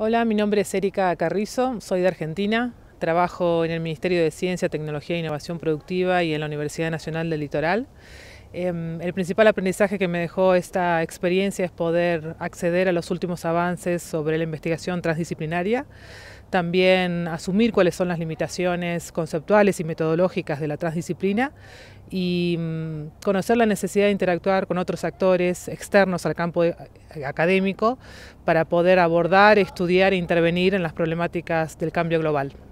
Hola, mi nombre es Erika Carrizo, soy de Argentina. Trabajo en el Ministerio de Ciencia, Tecnología e Innovación Productiva y en la Universidad Nacional del Litoral. Em, el principal aprendizaje que me dejó esta experiencia es poder acceder a los últimos avances sobre la investigación transdisciplinaria, también asumir cuáles son las limitaciones conceptuales y metodológicas de la transdisciplina y mm, conocer la necesidad de interactuar con otros actores externos al campo eh, académico para poder abordar, estudiar e intervenir en las problemáticas del cambio global.